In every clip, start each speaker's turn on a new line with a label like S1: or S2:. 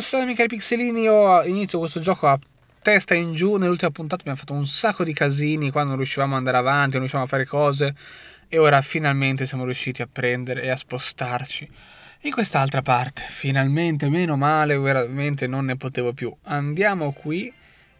S1: Thrones, miei cari pixelini, io inizio questo gioco a testa in giù, nell'ultima puntata abbiamo fatto un sacco di casini quando non riuscivamo ad andare avanti, non riuscivamo a fare cose e ora finalmente siamo riusciti a prendere e a spostarci in quest'altra parte, finalmente, meno male, veramente non ne potevo più. Andiamo qui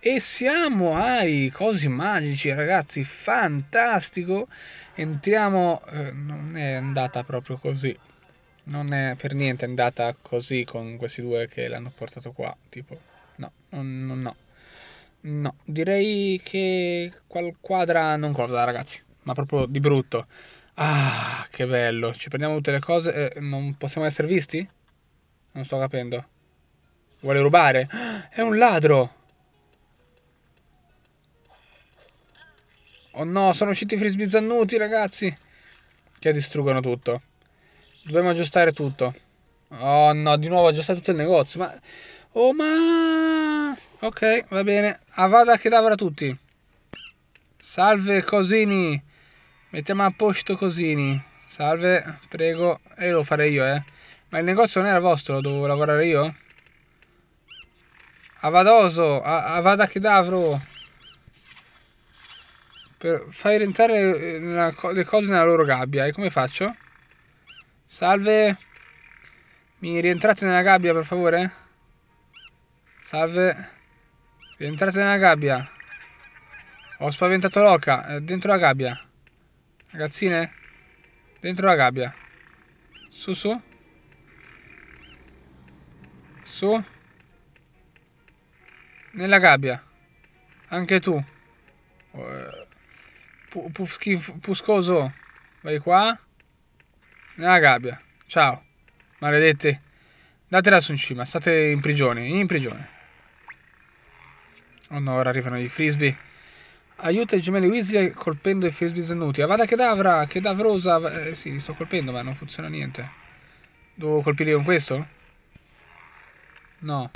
S1: e siamo ai cosi magici, ragazzi, fantastico. Entriamo, eh, non è andata proprio così, non è per niente andata così con questi due che l'hanno portato qua. Tipo, no, no, no. No, direi che qual quadra non cosa, ragazzi, ma proprio di brutto. Ah, che bello. Ci prendiamo tutte le cose. Eh, non possiamo essere visti? Non sto capendo. Vuole rubare? è un ladro! Oh no, sono usciti i frisbee zannuti, ragazzi! Che distruggono tutto. Dobbiamo aggiustare tutto. Oh no, di nuovo aggiustare tutto il negozio. Ma... Oh ma... Ok, va bene. Avada ah, che lavora tutti. Salve Cosini. Mettiamo a posto Cosini. Salve, prego. E eh, lo farei io, eh. Ma il negozio non era vostro, dovevo lavorare io? Avadoso, Avada Kedavro. Per Fai rientrare eh, le cose nella loro gabbia, e come faccio? Salve. Mi rientrate nella gabbia, per favore? Salve. Rientrate nella gabbia. Ho spaventato Loca. Eh, dentro la gabbia. Ragazzine? Dentro la gabbia. Su, su. Su. Nella gabbia. Anche tu. P eh, Puscoso. Vai qua nella gabbia. Ciao, maledetti. Datela su in cima, state in prigione, in prigione. Oh no, ora arrivano i frisbee. Aiuta i gemelli Weasley colpendo i frisbee zannuti. Avada ah, Kedavra, Kedavrosa. Eh sì, li sto colpendo, ma non funziona niente. Devo colpirli con questo? No.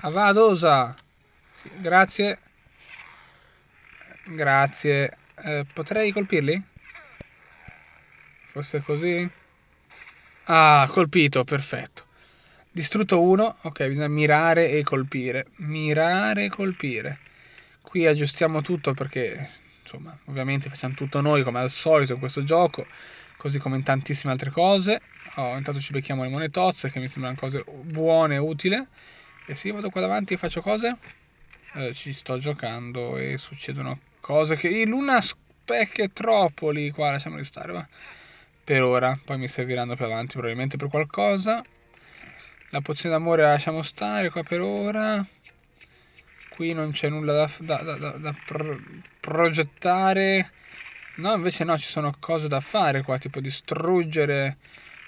S1: Avadosa. Sì, grazie. Grazie. Eh, potrei colpirli? Forse così. Ah, colpito, perfetto. Distrutto uno. ok, bisogna mirare e colpire. Mirare e colpire. Qui aggiustiamo tutto perché, insomma, ovviamente facciamo tutto noi come al solito in questo gioco, così come in tantissime altre cose. Oh, intanto ci becchiamo le monetozze che mi sembrano cose buone e utili. E se io vado qua davanti e faccio cose, eh, ci sto giocando e succedono cose che... Luna specchia troppo lì, qua lasciamoli stare, va per ora, poi mi serviranno più avanti probabilmente per qualcosa. La pozione d'amore la lasciamo stare qua per ora. Qui non c'è nulla da, da, da, da pro, progettare. No, invece no, ci sono cose da fare qua, tipo distruggere,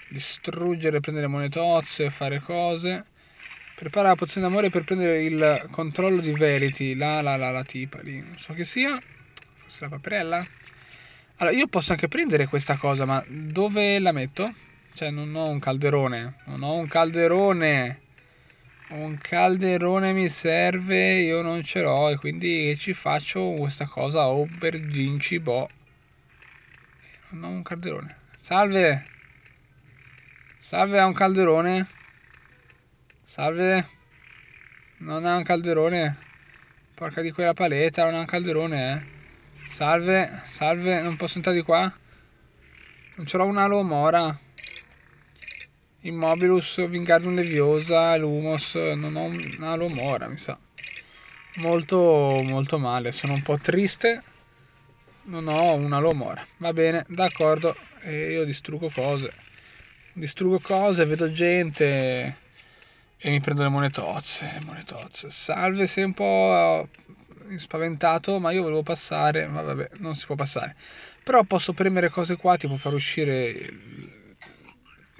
S1: distruggere, prendere monetozze, fare cose. Prepara la pozione d'amore per prendere il controllo di Verity, la la la la tipa lì, non so che sia. Forse la paperella? Allora, io posso anche prendere questa cosa, ma dove la metto? Cioè, non ho un calderone. Non ho un calderone. Un calderone mi serve, io non ce l'ho. E quindi ci faccio questa cosa aubergine boh. Non ho un calderone. Salve! Salve, ha un calderone? Salve! Non ha un calderone? Porca di quella paletta, non ha un calderone, eh? Salve, salve, non posso entrare di qua? Non ce l'ho una lomora. Immobilus, Vingardium Leviosa, Lumos, non ho una lomora, mi sa. Molto, molto male, sono un po' triste. Non ho una lomora. Va bene, d'accordo, e io distruggo cose. Distruggo cose, vedo gente e mi prendo le monetozze, le monetozze. Salve, sei un po' spaventato, ma io volevo passare, ma vabbè, non si può passare. Però posso premere cose qua, tipo far uscire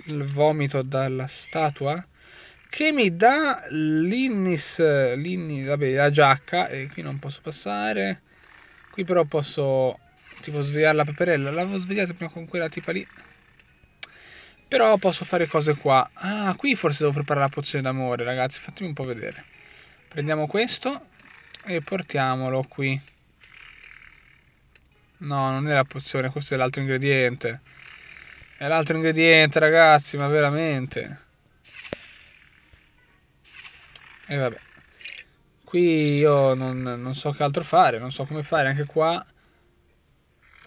S1: il, vomito dalla statua, che mi dà l'innis, l'innis, vabbè, la giacca, e qui non posso passare. Qui però posso, tipo, svegliare la paperella. L'avevo svegliata prima con quella tipa lì. Però posso fare cose qua. Ah, qui forse devo preparare la pozione d'amore, ragazzi. Fatemi un po' vedere. Prendiamo questo e portiamolo qui. No, non è la pozione, questo è l'altro ingrediente. È l'altro ingrediente, ragazzi, ma veramente. E vabbè. Qui io non, non so che altro fare, non so come fare, anche qua.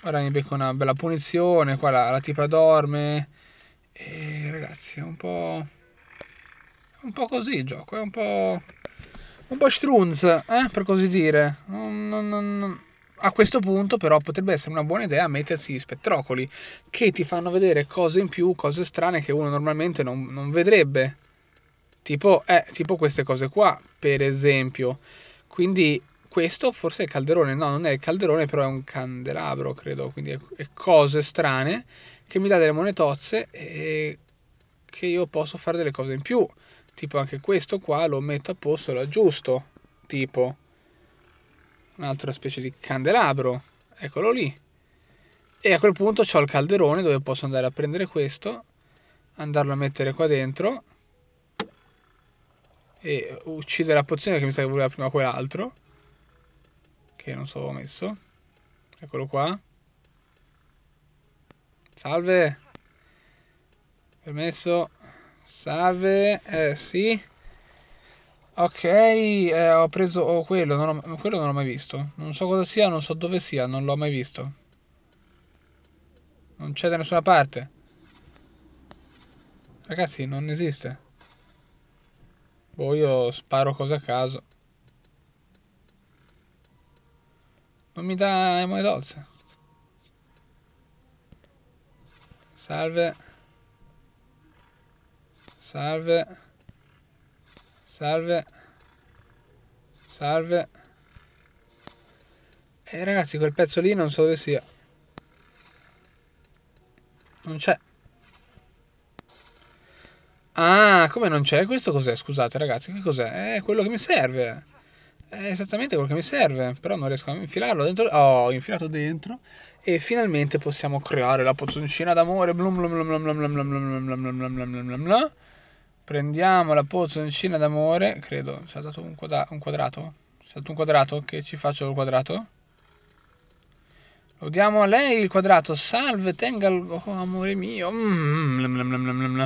S1: Ora mi becco una bella punizione, qua la, la tipa dorme. E ragazzi, è un po'... È un po' così il gioco, è un po' un po' strunz, eh, per così dire. Non, non, non. A questo punto, però, potrebbe essere una buona idea mettersi gli spettrocoli che ti fanno vedere cose in più, cose strane che uno normalmente non, non vedrebbe. Tipo, eh, tipo queste cose qua, per esempio. Quindi questo forse è il calderone, no, non è il calderone, però è un candelabro, credo, quindi è, cose strane che mi dà delle monetozze e che io posso fare delle cose in più tipo anche questo qua lo metto a posto e lo aggiusto tipo un'altra specie di candelabro eccolo lì e a quel punto ho il calderone dove posso andare a prendere questo andarlo a mettere qua dentro e uccidere la pozione che mi sa che voleva prima quell'altro che non so ho messo eccolo qua salve permesso Salve, eh, sì. Ok, eh, ho preso oh, quello, non ho, quello non l'ho mai visto. Non so cosa sia, non so dove sia, non l'ho mai visto. Non c'è da nessuna parte. Ragazzi, non esiste. Boh, io sparo cose a caso. Non mi dà emoe dolce. Salve. Salve. Salve. Salve. E eh, ragazzi, quel pezzo lì non so dove sia. Non c'è. Ah, come non c'è? Questo cos'è? Scusate ragazzi, che cos'è? È eh, quello che mi serve. È esattamente quello che mi serve, però non riesco a infilarlo dentro. Oh, ho infilato dentro e finalmente possiamo creare la pozzoncina d'amore. Prendiamo la pozzoncina d'amore, credo. Ci ha dato un, quadra- un quadrato? Ci ha dato un quadrato? Che ci faccio il quadrato? Lo diamo a lei il quadrato. Salve, tenga il... Oh, amore mio. Mm,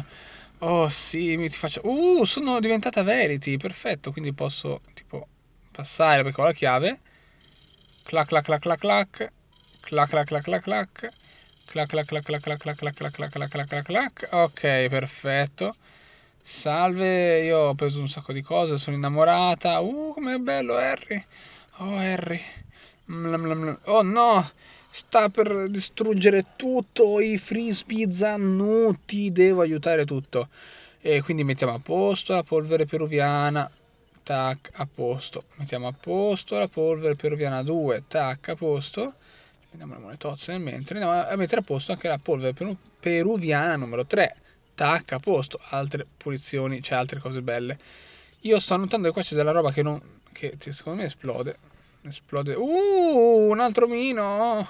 S1: oh, sì, mi ti faccio... Uh, sono diventata Verity, perfetto. Quindi posso, tipo, passare perché ho la chiave. Clac clac clac clac clac. Clac clac clac clac clac. Clac clac clac clac clac clac clac clac clac clac clac clac. Ok, perfetto. Salve, io ho preso un sacco di cose, sono innamorata. Uh, com'è bello Harry. Oh Harry. Oh no! Sta per distruggere tutto, i frisbee zannuti, devo aiutare tutto. E quindi mettiamo a posto la polvere peruviana tac, a posto. Mettiamo a posto la polvere peruviana 2, tac, a posto. Prendiamo le monetozze nel mentre. Andiamo a mettere a posto anche la polvere peruviana numero 3, tac, a posto. Altre pulizioni, c'è cioè altre cose belle. Io sto notando che qua c'è della roba che, non, che secondo me esplode. Esplode. Uh, un altro mino!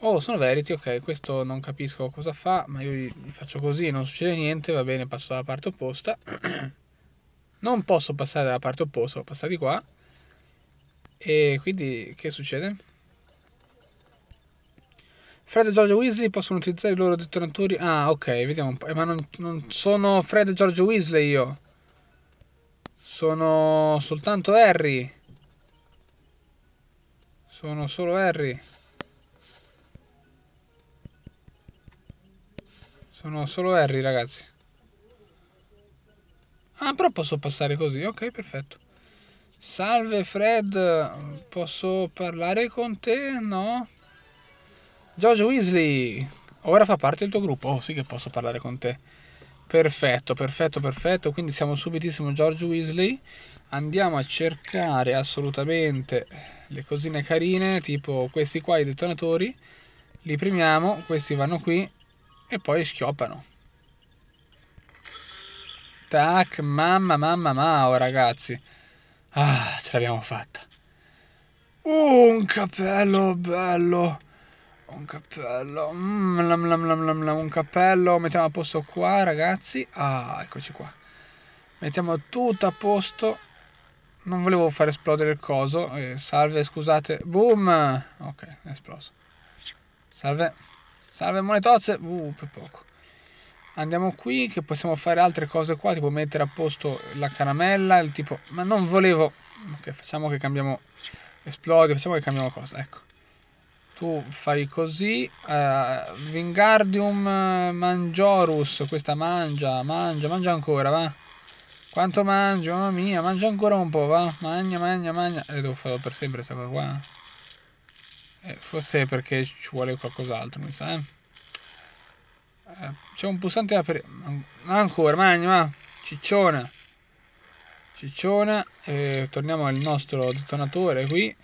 S1: Oh, sono veriti, ok, questo non capisco cosa fa, ma io gli faccio così, non succede niente, va bene, passo dalla parte opposta. non posso passare dalla parte opposta, devo passare di qua. E quindi che succede? Fred e George Weasley possono utilizzare i loro detonatori. Ah, ok, vediamo un po'. Eh, ma non, non, sono Fred e George Weasley io. Sono soltanto Harry. Sono solo Harry. Sono solo Harry, ragazzi. Ah, però posso passare così, ok, perfetto. Salve Fred, posso parlare con te? No? George Weasley, ora fa parte del tuo gruppo. Oh, sì che posso parlare con te. Perfetto, perfetto, perfetto. Quindi siamo subitissimo George Weasley. Andiamo a cercare assolutamente le cosine carine, tipo questi qua, i detonatori. Li premiamo, questi vanno qui e poi schioppano. Tac, mamma, mamma, mao, ragazzi. Ah, ce l'abbiamo fatta. Uh, un cappello bello. Un cappello. Mm, lam, lam, lam, un cappello. Mettiamo a posto qua, ragazzi. Ah, eccoci qua. Mettiamo tutto a posto. Non volevo far esplodere il coso. Eh, salve, scusate. Boom. Ok, è esploso. Salve. Salve, monetozze. Uh, per poco andiamo qui che possiamo fare altre cose qua, tipo mettere a posto la caramella, il tipo, ma non volevo, ok, facciamo che cambiamo, esplodi, facciamo che cambiamo cosa, ecco. Tu fai così, uh, eh, Vingardium eh, Mangiorus, questa mangia, mangia, mangia ancora, va. Quanto mangio, mamma mia, mangia ancora un po', va. Magna, magna, magna. E eh, devo farlo per sempre questa qua. Eh, forse perché ci vuole qualcos'altro, mi sa, eh. Eh, c'è un pulsante apri... Ancora, magno, ma... Cicciona. Cicciona. Eh, torniamo al nostro detonatore qui.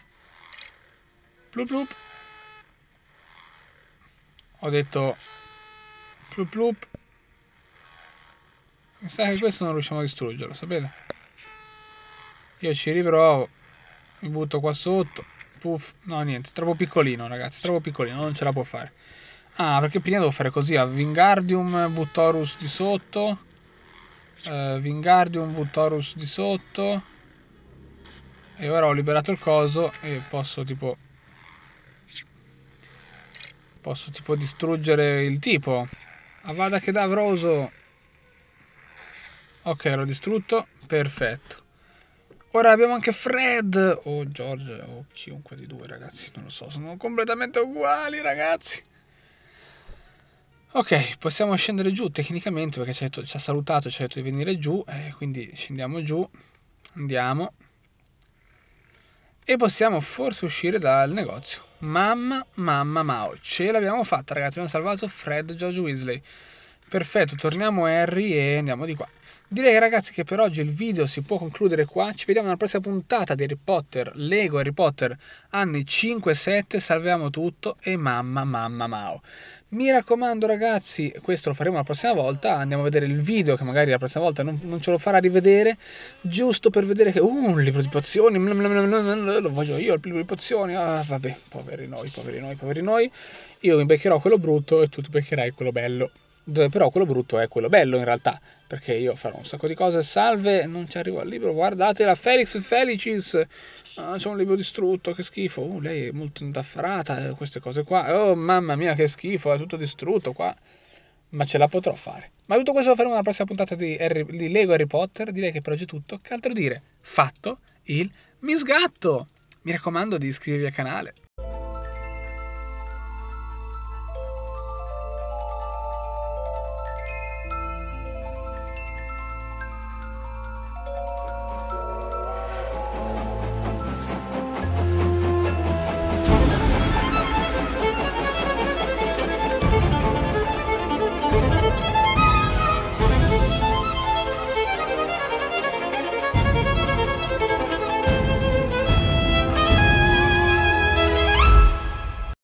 S1: Plup plup. Ho detto... Plup plup. Mi sa che questo non riusciamo a distruggerlo, sapete? Io ci riprovo. Mi butto qua sotto. Puff. No, niente. Troppo piccolino, ragazzi. Troppo piccolino. Non ce la può fare. Ah, perché prima devo fare così, a ah, Vingardium Buttorus di sotto. Eh, Vingardium Buttorus di sotto. E ora ho liberato il coso e posso tipo... Posso tipo distruggere il tipo. Avada ah, che davroso. Ok, l'ho distrutto. Perfetto. Ora abbiamo anche Fred o oh, George o oh, chiunque di due ragazzi, non lo so, sono completamente uguali ragazzi. Ok, possiamo scendere giù tecnicamente perché ci ha, detto, ci ha salutato, ci ha detto di venire giù, eh, quindi scendiamo giù, andiamo e possiamo forse uscire dal negozio. Mamma, mamma, Mao, ce l'abbiamo fatta ragazzi, abbiamo salvato Fred George Weasley. Perfetto, torniamo Harry e andiamo di qua. Direi ragazzi che per oggi il video si può concludere qua, ci vediamo nella prossima puntata di Harry Potter, Lego Harry Potter anni 5-7, salviamo tutto e mamma mamma mao. Mi raccomando ragazzi, questo lo faremo la prossima volta, andiamo a vedere il video che magari la prossima volta non, non ce lo farà rivedere, giusto per vedere che, uh, un libro di pozioni, lo voglio io il libro di pozioni, ah vabbè, poveri noi, poveri noi, poveri noi, io mi beccherò quello brutto e tu ti beccherai quello bello però quello brutto è quello bello in realtà, perché io farò un sacco di cose, salve, non ci arrivo al libro, guardate la Felix Felicis, ah, c'è un libro distrutto, che schifo, uh, lei è molto indaffarata, eh, queste cose qua, oh mamma mia che schifo, è tutto distrutto qua, ma ce la potrò fare. Ma tutto questo lo faremo nella prossima puntata di, Harry, di Lego Harry Potter, direi che per oggi è tutto, che altro dire, fatto il misgatto! Mi raccomando di iscrivervi al canale.